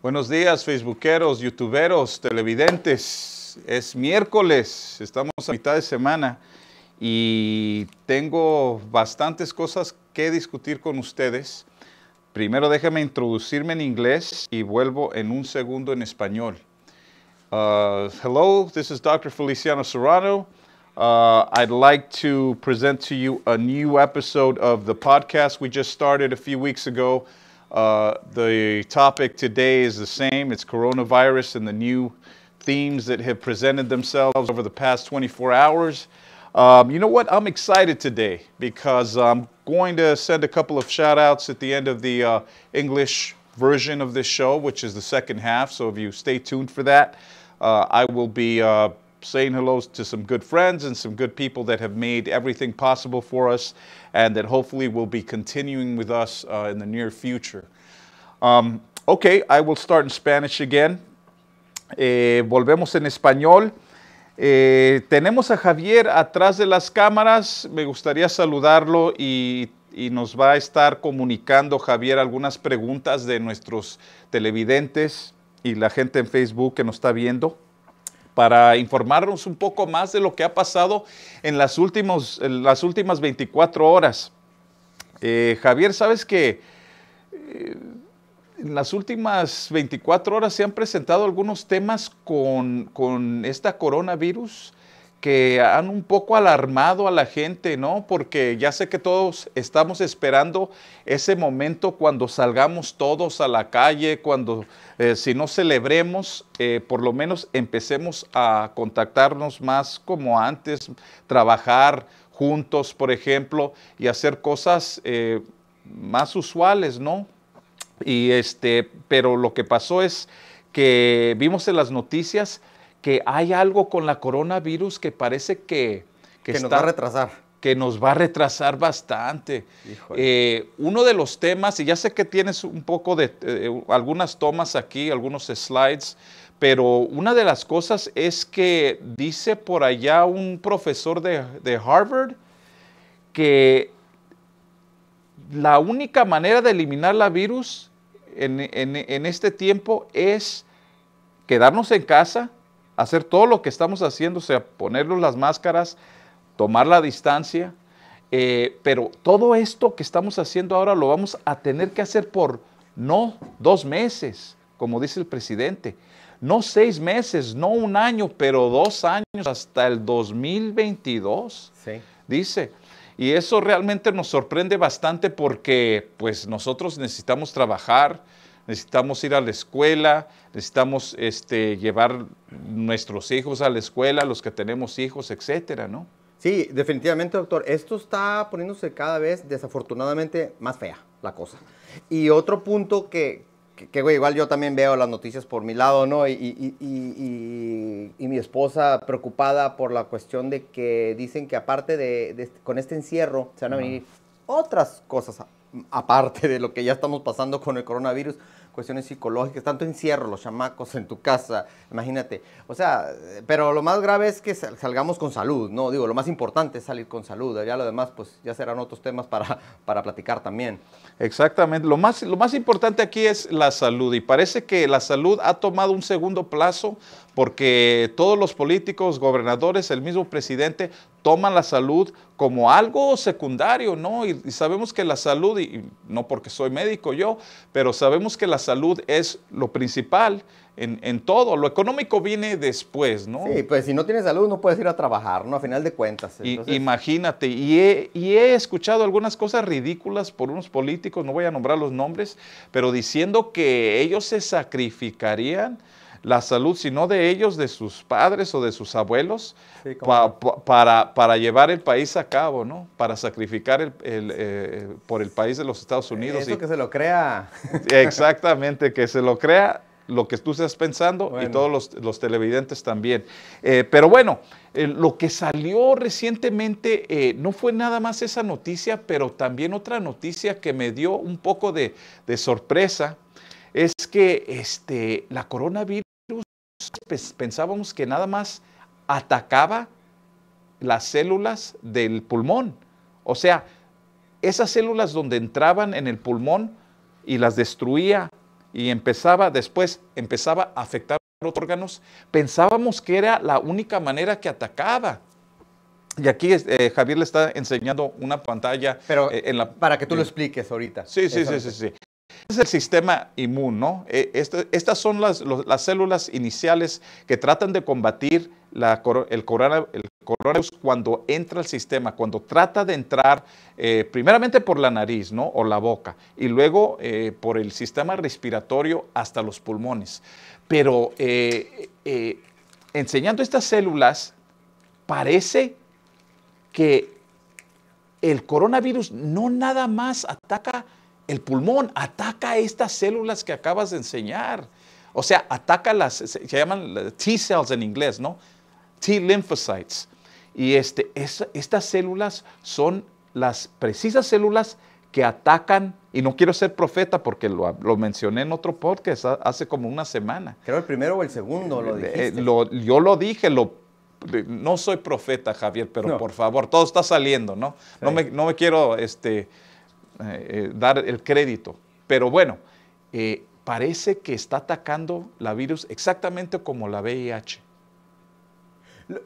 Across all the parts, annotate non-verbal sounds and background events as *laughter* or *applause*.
Buenos días, facebookeros, youtuberos, televidentes. Es miércoles, estamos a mitad de semana y tengo bastantes cosas que discutir con ustedes. Primero déjame introducirme en inglés y vuelvo en un segundo en español. Uh, hello, this is Dr. Feliciano Serrano. Uh, I'd like to present to you a new episode of the podcast we just started a few weeks ago Uh, the topic today is the same. It's coronavirus and the new themes that have presented themselves over the past 24 hours. Um, you know what? I'm excited today because I'm going to send a couple of shout outs at the end of the uh, English version of this show, which is the second half. So if you stay tuned for that, uh, I will be uh, saying hello to some good friends and some good people that have made everything possible for us and that hopefully will be continuing with us uh, in the near future. Um, okay, I will start in Spanish again. Eh, volvemos en español. Eh, tenemos a Javier atrás de las cámaras. Me gustaría saludarlo y, y nos va a estar comunicando, Javier, algunas preguntas de nuestros televidentes y la gente en Facebook que nos está viendo. para informarnos un poco más de lo que ha pasado en las, las últimas 24 horas. Eh, Javier, sabes que eh, en las últimas 24 horas se han presentado algunos temas con, con esta coronavirus que han un poco alarmado a la gente, ¿no? Porque ya sé que todos estamos esperando ese momento cuando salgamos todos a la calle, cuando eh, si no celebremos, eh, por lo menos empecemos a contactarnos más como antes, trabajar juntos, por ejemplo, y hacer cosas eh, más usuales, ¿no? Y este, pero lo que pasó es que vimos en las noticias que hay algo con la coronavirus que parece que... Que, nos va a retrasar. Que nos va a retrasar bastante. Eh, uno de los temas, y ya sé que tienes un poco de eh, algunas tomas aquí, algunos slides, pero una de las cosas es que dice por allá un profesor de, Harvard que la única manera de eliminar la virus en este tiempo es quedarnos en casa, hacer todo lo que estamos haciendo, o sea, ponernos las máscaras, tomar la distancia, eh, pero todo esto que estamos haciendo ahora lo vamos a tener que hacer por no dos meses, como dice el presidente, no seis meses, no un año, pero dos años hasta el 2022, dice. Y eso realmente nos sorprende bastante porque pues nosotros necesitamos trabajar, necesitamos ir a la escuela, necesitamos este, llevar nuestros hijos a la escuela, los que tenemos hijos, etcétera, ¿no? Sí, definitivamente, doctor. Esto está poniéndose cada vez, desafortunadamente, más fea la cosa. Y otro punto que, igual yo también veo las noticias por mi lado, ¿no? Y, mi esposa preocupada por la cuestión de que dicen que aparte de, este, con este encierro se van a venir otras cosas aparte de lo que ya estamos pasando con el coronavirus, cuestiones psicológicas, tanto encierro, los chamacos en tu casa, imagínate. O sea, pero lo más grave es que salgamos con salud, ¿no? Digo, lo más importante es salir con salud, ya lo demás, pues ya serán otros temas para, *laughs* para platicar también. Exactamente, lo más, lo más importante aquí es la salud y parece que la salud ha tomado un segundo plazo porque todos los políticos, gobernadores, el mismo presidente, toman la salud como algo secundario, ¿no? Y, sabemos que la salud, y, no porque soy médico yo, pero sabemos que la salud es lo principal en, todo. Lo económico viene después, ¿no? Sí, pues si no tienes salud no puedes ir a trabajar, ¿no? A final de cuentas. imagínate, y he, y he escuchado algunas cosas ridículas por unos políticos, no voy a nombrar los nombres, pero diciendo que ellos se sacrificarían la salud, sino de ellos, de sus padres o de sus abuelos, para, para, llevar el país a cabo, ¿no? Para sacrificar eh, por el país de los Estados Unidos. Eso que se lo crea. *laughs* Exactamente, que se lo crea lo que tú estás pensando y todos los, televidentes también. Eh, pero bueno, eh, lo que salió recientemente no fue nada más esa noticia, pero también otra noticia que me dio un poco de, de sorpresa es que este, la coronavirus pues, pensábamos que nada más atacaba las células del pulmón. O sea, esas células donde entraban en el pulmón y las destruía y empezaba después, empezaba a afectar otros órganos, pensábamos que era la única manera que atacaba. Y aquí este, Javier le está enseñando una pantalla. Pero eh, para que tú lo expliques ahorita. Sí, sí, sí, sí, sí, es el sistema inmune, ¿no? E, estas son las, células iniciales que tratan de combatir la, el, coronavirus cuando entra al sistema, cuando trata de entrar eh, primeramente por la nariz ¿no? o la boca y luego eh, por el sistema respiratorio hasta los pulmones. Pero eh, enseñando estas células, parece que el coronavirus no nada más ataca el pulmón ataca estas células que acabas de enseñar. O sea, ataca las, se llaman T-cells en inglés, ¿no? T-lymphocytes. Y este, estas células son las precisas células que atacan, y no quiero ser profeta porque lo, mencioné en otro podcast hace como una semana. Creo el primero o el segundo lo eh, dijiste. yo lo dije, no soy profeta, Javier, pero por favor, todo está saliendo, ¿no? No, me, no me quiero este, eh, eh, dar el crédito. Pero bueno, eh, parece que está atacando la virus exactamente como la VIH.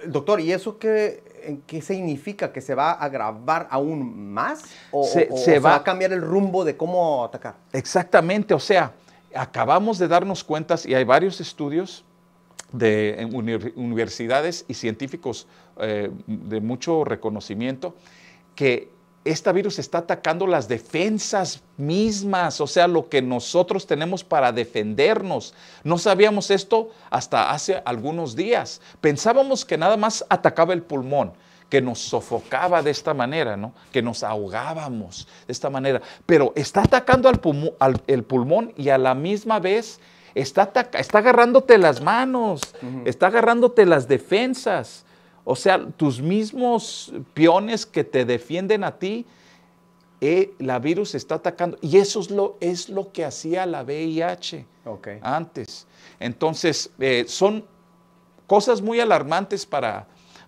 Doctor, ¿y eso qué, qué significa? ¿Que se va a agravar aún más? ¿O se, va, a cambiar el rumbo de cómo atacar? Exactamente, o sea, acabamos de darnos cuentas y hay varios estudios de universidades y científicos de mucho reconocimiento que este virus está atacando las defensas mismas, o sea, lo que nosotros tenemos para defendernos. No sabíamos esto hasta hace algunos días. Pensábamos que nada más atacaba el pulmón, que nos sofocaba de esta manera, ¿no? Que nos ahogábamos de esta manera. Pero está atacando al, pulmón, y a la misma vez está, está agarrándote las manos, está agarrándote las defensas. O sea, tus mismos peones que te defienden a ti, eh, la virus está atacando. Y eso es lo, es lo que hacía la VIH antes. Entonces, eh, son cosas muy alarmantes para,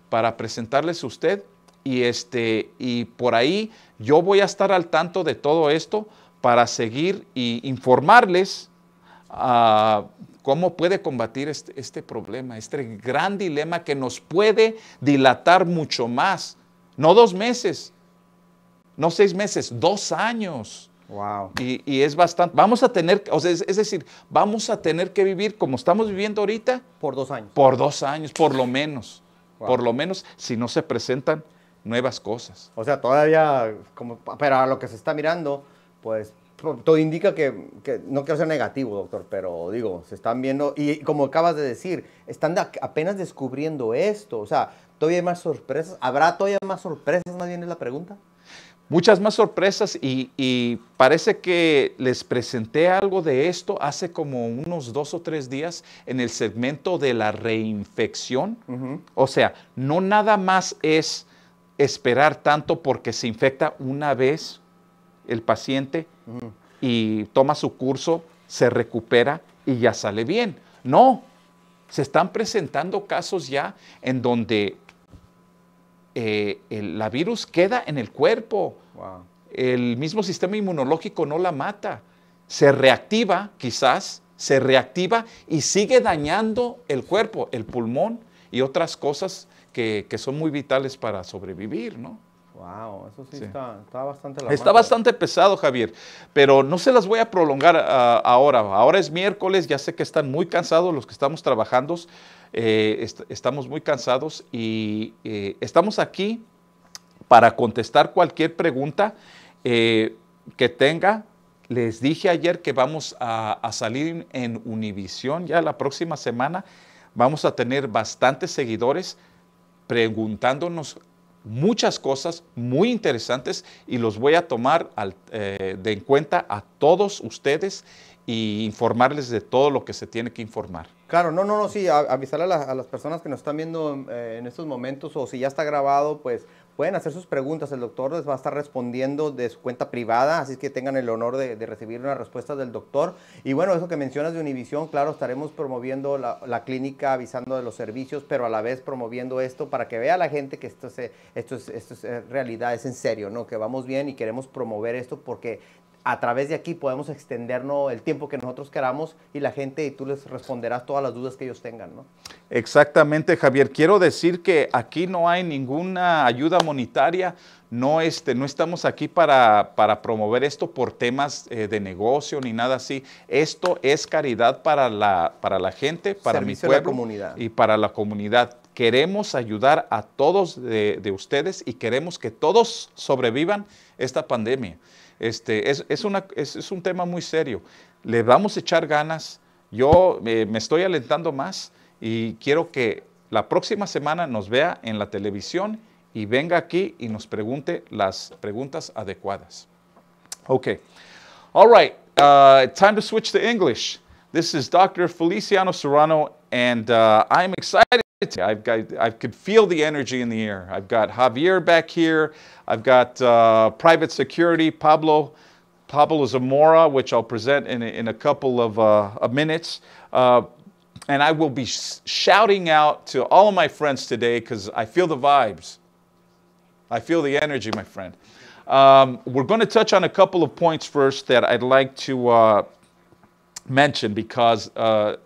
para presentarles a usted. Y, este, y por ahí yo voy a estar al tanto de todo esto para seguir y informarles a ah, ¿Cómo puede combatir este, este, problema, este gran dilema que nos puede dilatar mucho más? No dos meses, no seis meses, dos años. Wow. Y, es bastante. Vamos a tener, o sea, es, decir, vamos a tener que vivir como estamos viviendo ahorita. Por dos años. Por dos años, por lo menos. Por lo menos, si no se presentan nuevas cosas. O sea, todavía, como, pero a lo que se está mirando, pues todo indica que, no quiero ser negativo, doctor, pero digo, se están viendo, y como acabas de decir, están apenas descubriendo esto, o sea, todavía hay más sorpresas, ¿habrá todavía más sorpresas? Más bien es la pregunta. Muchas más sorpresas y, parece que les presenté algo de esto hace como unos dos o tres días en el segmento de la reinfección. O sea, no nada más es esperar tanto porque se infecta una vez el paciente y toma su curso, se recupera y ya sale bien. No, se están presentando casos ya en donde eh, el, la virus queda en el cuerpo. El mismo sistema inmunológico no la mata. Se reactiva, quizás, se reactiva y sigue dañando el cuerpo, el pulmón y otras cosas que, que son muy vitales para sobrevivir, ¿no? Wow, eso sí, Está, bastante Está bastante pesado, Javier, pero no se las voy a prolongar ah, ahora. Ahora es miércoles, ya sé que están muy cansados los que estamos trabajando, eh, estamos muy cansados y eh, estamos aquí para contestar cualquier pregunta eh, que tenga. Les dije ayer que vamos a, a salir en Univisión ya la próxima semana. Vamos a tener bastantes seguidores preguntándonos muchas cosas muy interesantes y los voy a tomar eh, de en cuenta a todos ustedes y informarles de todo lo que se tiene que informar. Claro, no, no, no, sí, avisar a, las personas que nos están viendo eh, en estos momentos o si ya está grabado, pues Pueden hacer sus preguntas, el doctor les va a estar respondiendo de su cuenta privada, así que tengan el honor de, recibir una respuesta del doctor. Y bueno, eso que mencionas de Univisión, claro, estaremos promoviendo la, clínica, avisando de los servicios, pero a la vez promoviendo esto para que vea la gente que esto, esto, es, esto es eh, realidad, es en serio, ¿no? que vamos bien y queremos promover esto porque a través de aquí podemos extendernos el tiempo que nosotros queramos y la gente y tú les responderás todas las dudas que ellos tengan, Exactamente, Javier. Quiero decir que aquí no hay ninguna ayuda monetaria, no, este, no estamos aquí para, promover esto por temas eh, de negocio ni nada así. Esto es caridad para la, para la gente, para mi pueblo comunidad. y para la comunidad. Queremos ayudar a todos de ustedes y queremos que todos sobrevivan esta pandemia. Este, es, una, es, un tema muy serio. Le vamos a echar ganas. Yo eh, me estoy alentando más y quiero que la próxima semana nos vea en la televisión y venga aquí y nos pregunte las preguntas adecuadas. Okay. All right. Uh, time to switch to English. This is Dr. Feliciano Serrano, and uh, I'm excited. I've got, I could feel the energy in the air. I've got Javier back here. I've got uh, private security, Pablo, Pablo Zamora, which I'll present in a, in a couple of, uh, minutes. Uh, and I will be sh shouting out to all of my friends today because I feel the vibes. I feel the energy, my friend. Um, we're going to touch on a couple of points first that I'd like to uh, mention because uh,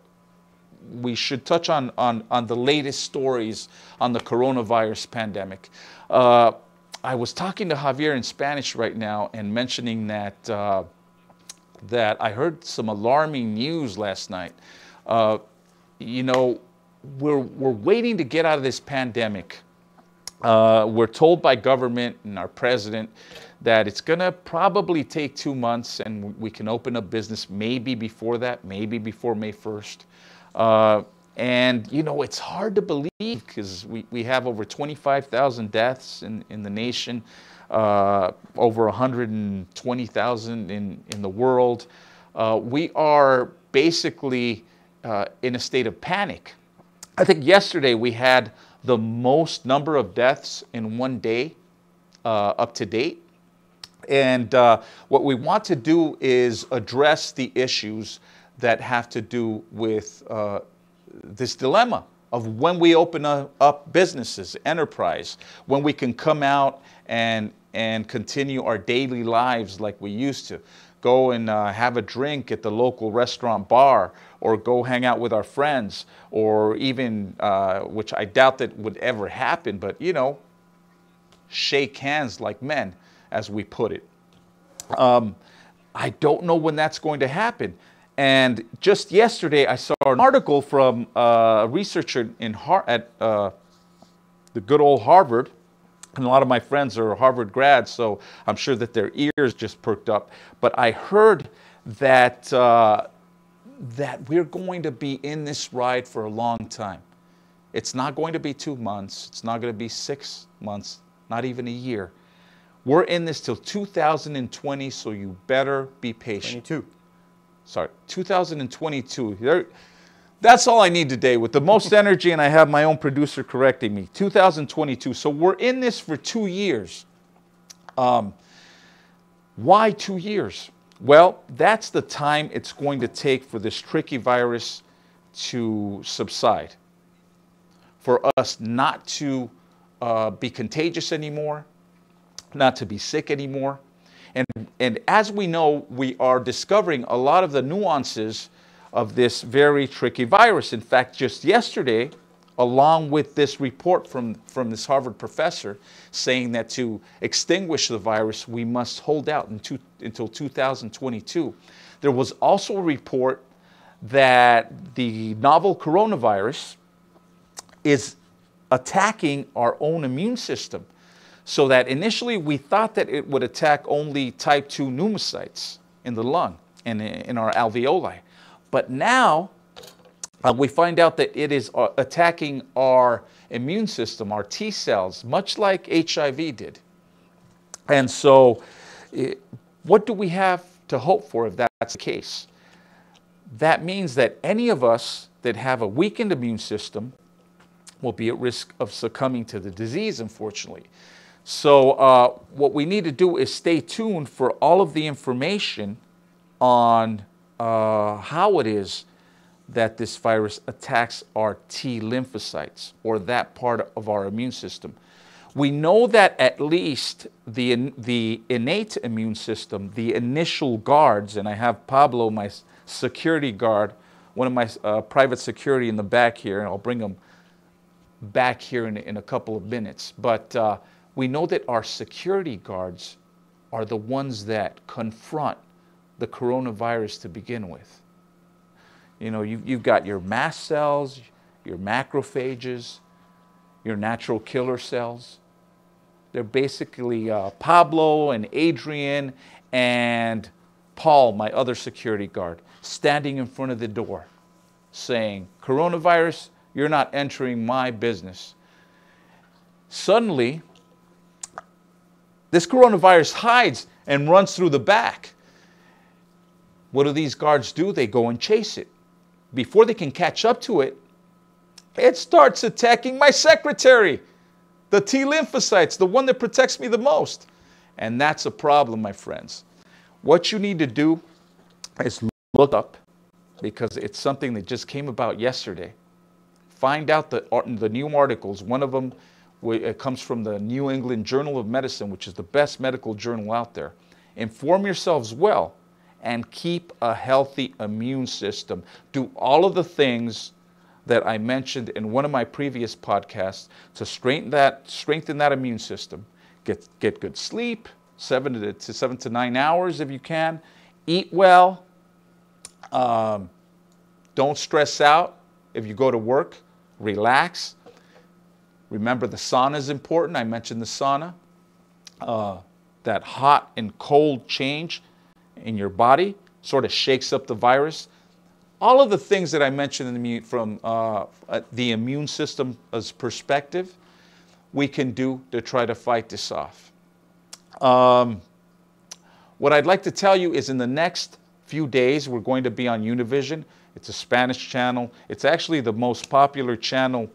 we should touch on, on, on the latest stories on the coronavirus pandemic. Uh, I was talking to Javier in Spanish right now and mentioning that, uh, that I heard some alarming news last night. Uh, you know, we're, we're waiting to get out of this pandemic. Uh, we're told by government and our president that it's going to probably take two months and we can open up business maybe before that, maybe before May 1st. Uh, and, you know, it's hard to believe because we, we have over 25,000 deaths in, in the nation, uh, over 120,000 in, in the world. Uh, we are basically uh, in a state of panic. I think yesterday we had the most number of deaths in one day uh, up to date. And uh, what we want to do is address the issues that have to do with uh, this dilemma of when we open up businesses, enterprise, when we can come out and, and continue our daily lives like we used to. Go and uh, have a drink at the local restaurant bar, or go hang out with our friends, or even, uh, which I doubt that would ever happen, but you know, shake hands like men, as we put it. Um, I don't know when that's going to happen. And just yesterday, I saw an article from a researcher in Har- at uh, the good old Harvard. And a lot of my friends are Harvard grads, so I'm sure that their ears just perked up. But I heard that uh, that we're going to be in this ride for a long time. It's not going to be two months. It's not going to be six months. Not even a year. We're in this till 2020, so you better be patient. 22 sorry, 2022. that's all I need today with the most *laughs* energy, and I have my own producer correcting me. 2022. So we're in this for two years. Um, why two years? Well, that's the time it's going to take for this tricky virus to subside, for us not to uh, be contagious anymore, not to be sick anymore, and, and as we know, we are discovering a lot of the nuances of this very tricky virus. In fact, just yesterday, along with this report from, from this Harvard professor saying that to extinguish the virus, we must hold out two, until 2022. There was also a report that the novel coronavirus is attacking our own immune system so that initially we thought that it would attack only type 2 pneumocytes in the lung and in our alveoli. But now uh, we find out that it is uh, attacking our immune system, our T cells, much like HIV did. And so it, what do we have to hope for if that's the case? That means that any of us that have a weakened immune system will be at risk of succumbing to the disease, unfortunately. So uh, what we need to do is stay tuned for all of the information on uh, how it is that this virus attacks our T lymphocytes or that part of our immune system. We know that at least the, the innate immune system, the initial guards, and I have Pablo, my security guard, one of my uh, private security in the back here, and I'll bring him back here in, in a couple of minutes. But uh, we know that our security guards are the ones that confront the coronavirus to begin with. You know, you've, you've got your mast cells, your macrophages, your natural killer cells. They're basically uh, Pablo and Adrian and Paul, my other security guard, standing in front of the door saying, Coronavirus, you're not entering my business. Suddenly, this coronavirus hides and runs through the back. What do these guards do? They go and chase it. Before they can catch up to it, it starts attacking my secretary, the T lymphocytes, the one that protects me the most. And that's a problem, my friends. What you need to do is look up because it's something that just came about yesterday. Find out the, the new articles. One of them it comes from the New England Journal of Medicine, which is the best medical journal out there. Inform yourselves well and keep a healthy immune system. Do all of the things that I mentioned in one of my previous podcasts to strengthen that, strengthen that immune system. Get, get good sleep, seven to, to seven to nine hours if you can. Eat well. Um, don't stress out if you go to work. Relax Remember, the sauna is important. I mentioned the sauna. Uh, that hot and cold change in your body sort of shakes up the virus. All of the things that I mentioned the, from uh, the immune system's perspective, we can do to try to fight this off. Um, what I'd like to tell you is in the next few days, we're going to be on Univision. It's a Spanish channel. It's actually the most popular channel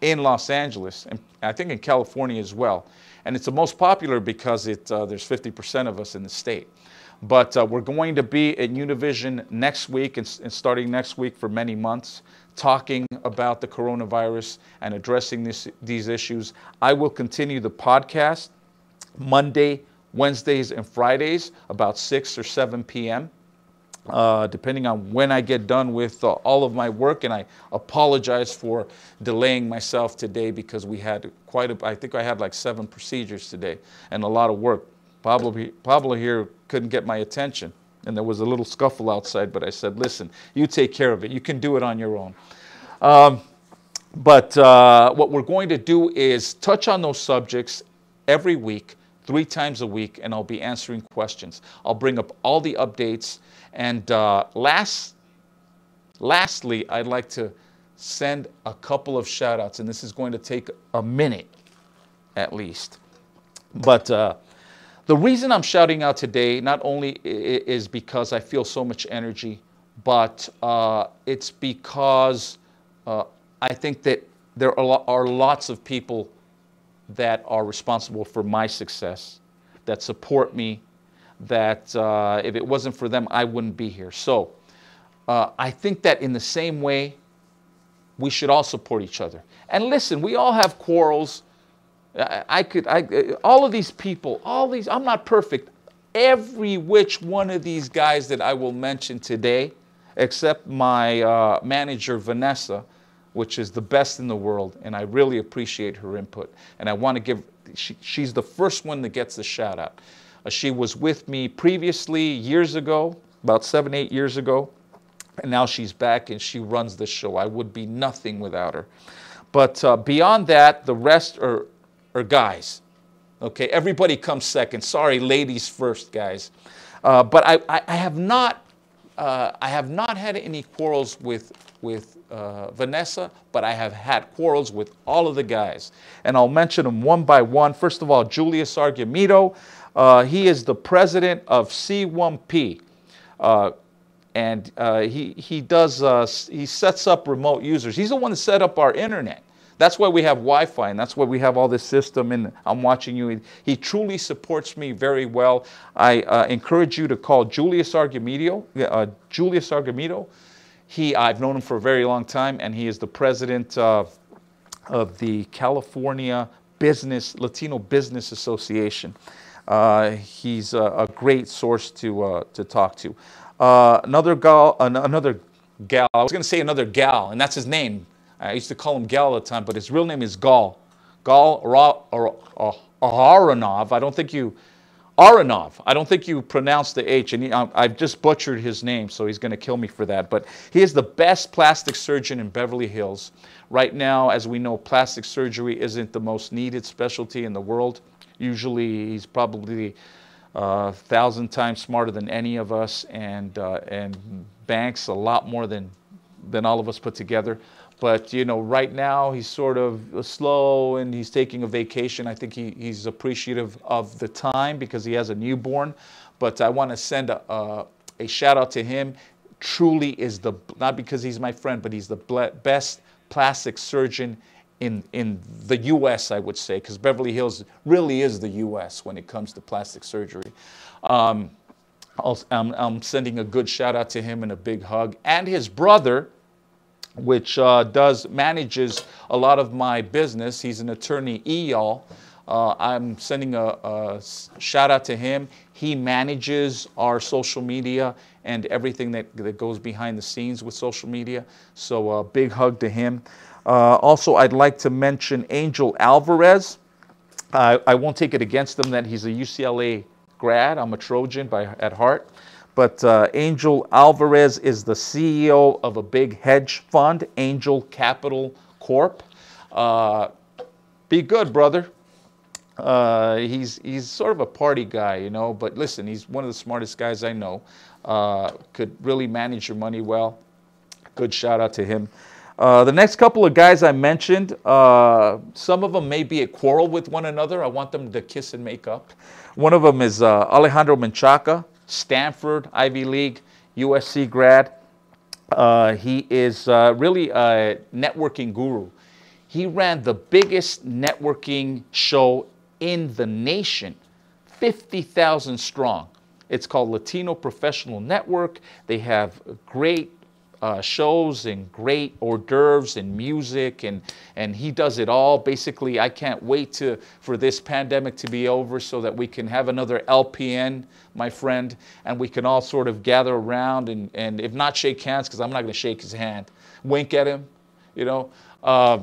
in Los Angeles, and I think in California as well. And it's the most popular because it, uh, there's 50% of us in the state. But uh, we're going to be at Univision next week and, and starting next week for many months talking about the coronavirus and addressing this, these issues. I will continue the podcast Monday, Wednesdays, and Fridays about 6 or 7 p.m uh, depending on when I get done with uh, all of my work. And I apologize for delaying myself today because we had quite a, I think I had like seven procedures today and a lot of work. Pablo, Pablo here couldn't get my attention. And there was a little scuffle outside, but I said, listen, you take care of it. You can do it on your own. Um, but uh, what we're going to do is touch on those subjects every week, three times a week, and I'll be answering questions. I'll bring up all the updates and uh, last, lastly, I'd like to send a couple of shout outs, and this is going to take a minute at least. But uh, the reason I'm shouting out today not only is because I feel so much energy, but uh, it's because uh, I think that there are, are lots of people that are responsible for my success, that support me, that uh, if it wasn't for them, I wouldn't be here. So uh, I think that in the same way, we should all support each other. And listen, we all have quarrels. I, I could, I, uh, all of these people, all these, I'm not perfect. Every which one of these guys that I will mention today, except my uh, manager, Vanessa, which is the best in the world, and I really appreciate her input. And I want to give, she, she's the first one that gets the shout out. Uh, she was with me previously years ago, about seven, eight years ago. And now she's back and she runs the show. I would be nothing without her. But uh, beyond that, the rest are, are guys. Okay, everybody comes second. Sorry, ladies first, guys. Uh, but I, I, I, have not, uh, I have not had any quarrels with with uh, Vanessa, but I have had quarrels with all of the guys. And I'll mention them one by one. First of all, Julius Argumito. Uh, he is the president of C1P. Uh, and uh, he, he does, uh, he sets up remote users. He's the one that set up our internet. That's why we have Wi-Fi, and that's why we have all this system. And I'm watching you. He, truly supports me very well. I uh, encourage you to call Julius Argamido. Uh, Julius Argamido. He, I've known him for a very long time, and he is the president of of the California Business Latino Business Association. Uh, he's a, great source to, uh, to talk to. Uh, another gal, another gal, I was going to say another gal, and that's his name. I used to call him Gal all the time, but his real name is Gal. Gal Aronov. I don't think you, Aronov. I don't think you pronounce the H, and he, um, I've just butchered his name, so he's going to kill me for that. But he is the best plastic surgeon in Beverly Hills. Right now, as we know, plastic surgery isn't the most needed specialty in the world. Usually he's probably a uh, thousand times smarter than any of us and, uh, and banks a lot more than, than all of us put together. But, you know, right now he's sort of slow and he's taking a vacation. I think he, he's appreciative of the time because he has a newborn. But I want to send a, a, a shout out to him truly is the, not because he's my friend, but he's the best plastic surgeon in, in the US, I would say, because Beverly Hills really is the US when it comes to plastic surgery. Um, I'm, I'm, sending a good shout out to him and a big hug. And his brother, which uh, does manages a lot of my business. He's an attorney, Eyal. Uh, I'm sending a, a shout out to him. He manages our social media and everything that, that goes behind the scenes with social media. So a uh, big hug to him. Uh, also, I'd like to mention Angel Alvarez. Uh, I won't take it against him that he's a UCLA grad. I'm a Trojan by, at heart. But uh, Angel Alvarez is the CEO of a big hedge fund, Angel Capital Corp. Uh, be good, brother. Uh, he's he's sort of a party guy, you know. But listen, he's one of the smartest guys I know. Uh, could really manage your money well. Good shout out to him. Uh, the next couple of guys I mentioned, uh, some of them may be at quarrel with one another. I want them to kiss and make up. One of them is uh, Alejandro Menchaca, Stanford, Ivy League, USC grad. Uh, he is uh, really a networking guru. He ran the biggest networking show in the nation, 50,000 strong. It's called Latino Professional Network. They have great uh, shows and great hors d'oeuvres and music and and he does it all basically i can't wait to for this pandemic to be over so that we can have another lpn my friend and we can all sort of gather around and and if not shake hands because i'm not going to shake his hand wink at him you know uh,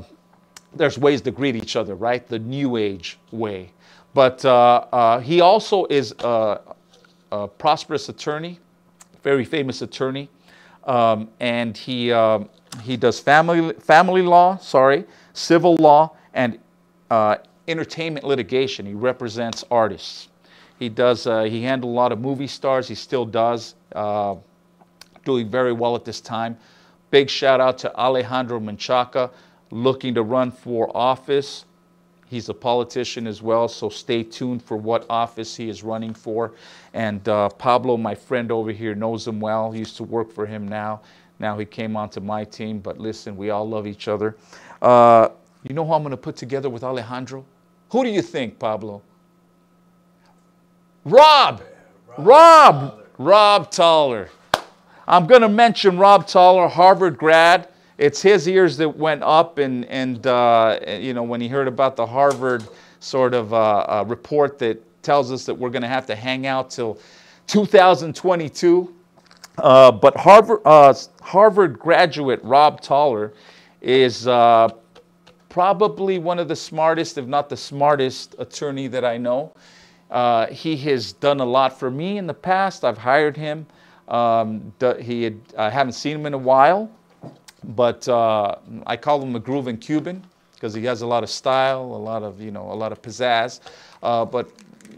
there's ways to greet each other right the new age way but uh, uh he also is a, a prosperous attorney very famous attorney um, and he, uh, he does family, family law, sorry, civil law, and uh, entertainment litigation. He represents artists. He does, uh, he handled a lot of movie stars. He still does, uh, doing very well at this time. Big shout out to Alejandro Menchaca, looking to run for office. He's a politician as well, so stay tuned for what office he is running for. And uh, Pablo, my friend over here, knows him well. He used to work for him now. Now he came onto my team, but listen, we all love each other. Uh, you know who I'm going to put together with Alejandro? Who do you think, Pablo? Rob! Rob! Rob Toller. Rob Toller. I'm going to mention Rob Toller, Harvard grad it's his ears that went up, and and uh, you know when he heard about the Harvard sort of uh, uh report that tells us that we're going to have to hang out till 2022. Uh, but Harvard uh, Harvard graduate Rob Toller is probably one of the smartest, if not the smartest, attorney that I know. Uh, he has done a lot for me in the past. I've hired him. Um, he had, I haven't seen him in a while, but uh, I call him a grooving Cuban because he has a lot of style, a lot of, you know, a lot of pizzazz. Uh, but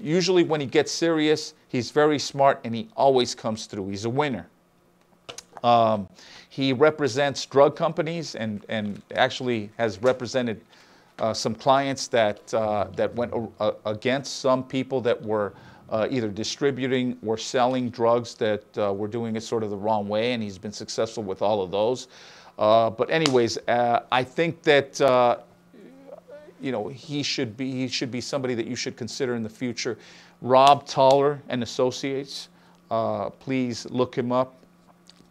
usually when he gets serious, he's very smart and he always comes through. He's a winner. Um, he represents drug companies and, and actually has represented uh, some clients that, uh, that went against some people that were uh, either distributing or selling drugs that uh, were doing it sort of the wrong way, and he's been successful with all of those. Uh, but anyways, uh, I think that uh, you know he should be he should be somebody that you should consider in the future. Rob Toller and Associates, please look him up.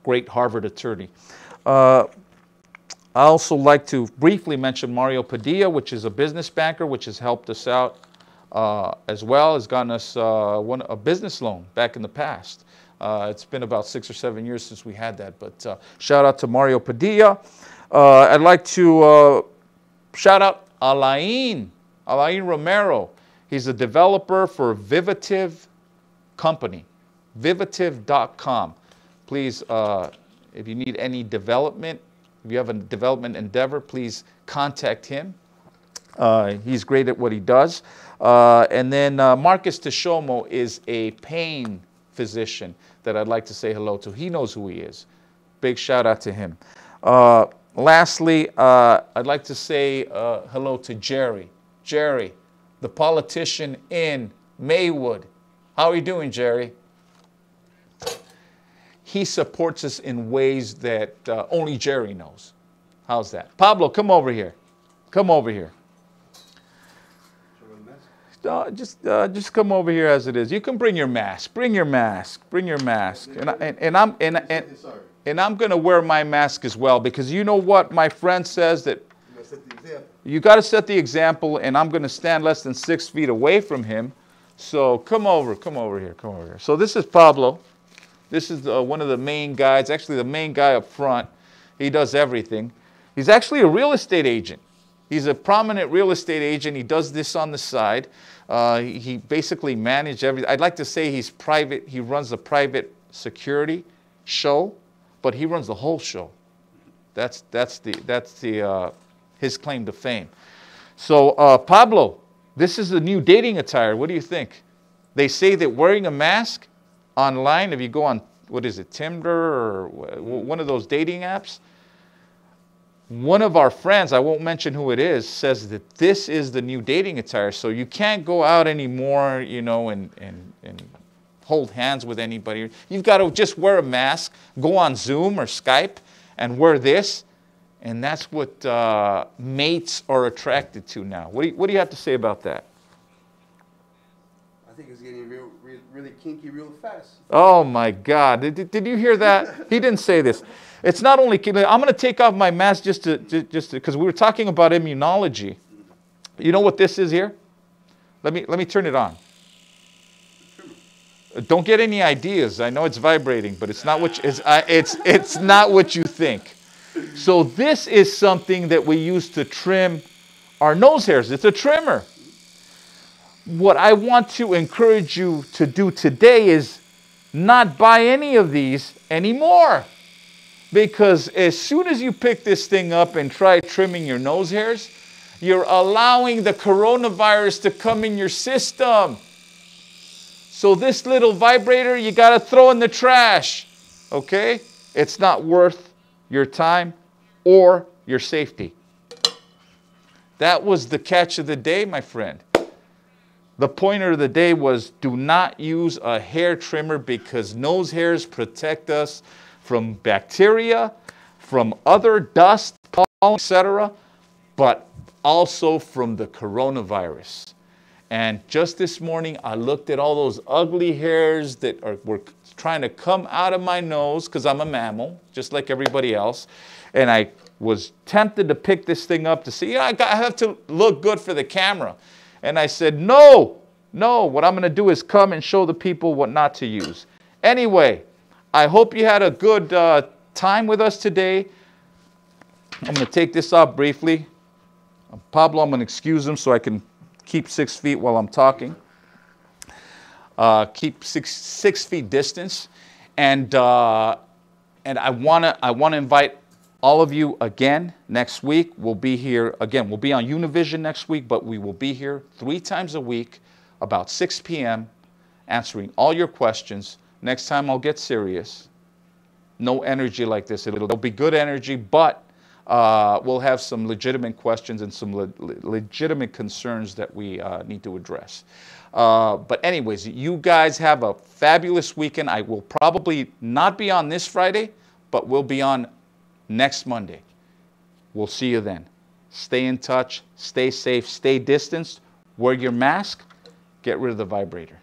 Great Harvard attorney. I also like to briefly mention Mario Padilla, which is a business banker, which has helped us out uh, as well, has gotten us uh, one, a business loan back in the past. Uh, it's been about six or seven years since we had that, but uh, shout out to Mario Padilla. Uh, I'd like to uh, shout out Alain, Alain Romero. He's a developer for Vivative Company, vivative.com. Please, uh, if you need any development, if you have a development endeavor, please contact him. Uh, he's great at what he does. and then Marcus Tishomo is a pain physician that I'd like to say hello to. He knows who he is. Big shout out to him. Uh, lastly, uh, I'd like to say uh, hello to Jerry. Jerry, the politician in Maywood. How are you doing, Jerry? He supports us in ways that uh, only Jerry knows. How's that? Pablo, come over here. Come over here uh, just, uh, just come over here as it is. You can bring your mask. Bring your mask. Bring your mask. And, I, and, and I'm and, and, and I'm going to wear my mask as well because you know what my friend says that you got to set the example, and I'm going to stand less than six feet away from him. So come over, come over here, come over here. So this is Pablo. This is uh, one of the main guys, actually the main guy up front. He does everything. He's actually a real estate agent. He's a prominent real estate agent. He does this on the side. Uh, he basically manages everything. I'd like to say he's private. He runs the private security show, but he runs the whole show. That's, that's, the, that's the, uh, his claim to fame. So, uh, Pablo, this is the new dating attire. What do you think? They say that wearing a mask online, if you go on, what is it, Tinder or one of those dating apps, one of our friends, I won't mention who it is, says that this is the new dating attire. So you can't go out anymore, you know, and, and, and hold hands with anybody. You've got to just wear a mask, go on Zoom or Skype and wear this. And that's what uh, mates are attracted to now. What do, you, what do you have to say about that? I think it's getting real, real really kinky real fast. Oh my God. Did, did you hear that? he didn't say this. It's not only, I'm going to take off my mask just to, just because we were talking about immunology. You know what this is here? Let me, let me turn it on. Don't get any ideas. I know it's vibrating, but it's not what you, it's, it's, it's not what you think. So this is something that we use to trim our nose hairs. It's a trimmer. What I want to encourage you to do today is not buy any of these anymore. Because as soon as you pick this thing up and try trimming your nose hairs, you're allowing the coronavirus to come in your system. So this little vibrator, you got to throw in the trash. Okay? It's not worth your time or your safety. That was the catch of the day, my friend. The pointer of the day was do not use a hair trimmer because nose hairs protect us from bacteria, from other dust, etc., but also from the coronavirus. And just this morning, I looked at all those ugly hairs that are, were trying to come out of my nose because I'm a mammal, just like everybody else. And I was tempted to pick this thing up to see, You I, got, I have to look good for the camera. And I said, no, no, what I'm going to do is come and show the people what not to use. Anyway, I hope you had a good uh, time with us today. I'm going to take this up briefly. Pablo, I'm going to excuse him so I can keep six feet while I'm talking. Uh, keep six, six feet distance. And, uh, and I want to I wanna invite all of you again next week. We'll be here again. We'll be on Univision next week, but we will be here three times a week about 6 p.m. answering all your questions. Next time I'll get serious. No energy like this. It'll, it'll be good energy, but uh, we'll have some legitimate questions and some le legitimate concerns that we uh, need to address. Uh, but anyways, you guys have a fabulous weekend. I will probably not be on this Friday, but we'll be on next Monday. We'll see you then. Stay in touch, stay safe, stay distanced, wear your mask, get rid of the vibrator.